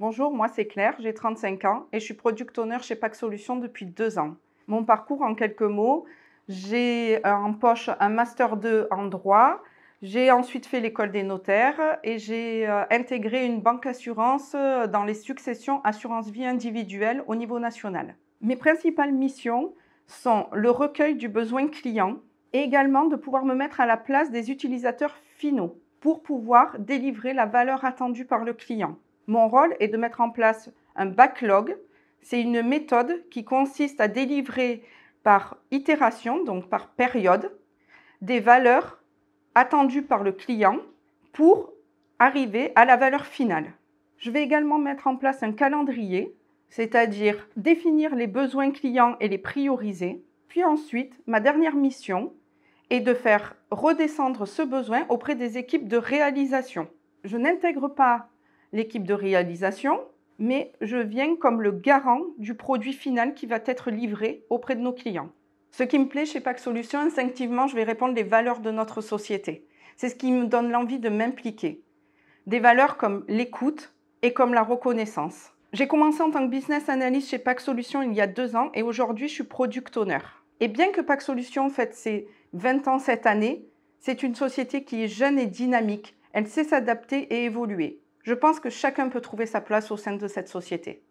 Bonjour, moi c'est Claire, j'ai 35 ans et je suis product owner chez PAC Solutions depuis deux ans. Mon parcours en quelques mots, j'ai euh, en poche un master 2 en droit, j'ai ensuite fait l'école des notaires et j'ai euh, intégré une banque assurance euh, dans les successions assurance vie individuelle au niveau national. Mes principales missions sont le recueil du besoin client et également de pouvoir me mettre à la place des utilisateurs finaux pour pouvoir délivrer la valeur attendue par le client. Mon rôle est de mettre en place un backlog. C'est une méthode qui consiste à délivrer par itération, donc par période, des valeurs attendues par le client pour arriver à la valeur finale. Je vais également mettre en place un calendrier, c'est-à-dire définir les besoins clients et les prioriser. Puis ensuite, ma dernière mission est de faire redescendre ce besoin auprès des équipes de réalisation. Je n'intègre pas l'équipe de réalisation, mais je viens comme le garant du produit final qui va être livré auprès de nos clients. Ce qui me plaît chez PAC Solutions, instinctivement, je vais répondre les valeurs de notre société. C'est ce qui me donne l'envie de m'impliquer. Des valeurs comme l'écoute et comme la reconnaissance. J'ai commencé en tant que business analyst chez PAC Solutions il y a deux ans et aujourd'hui je suis product owner. Et bien que PAC Solutions fête ses 20 ans cette année, c'est une société qui est jeune et dynamique. Elle sait s'adapter et évoluer. Je pense que chacun peut trouver sa place au sein de cette société.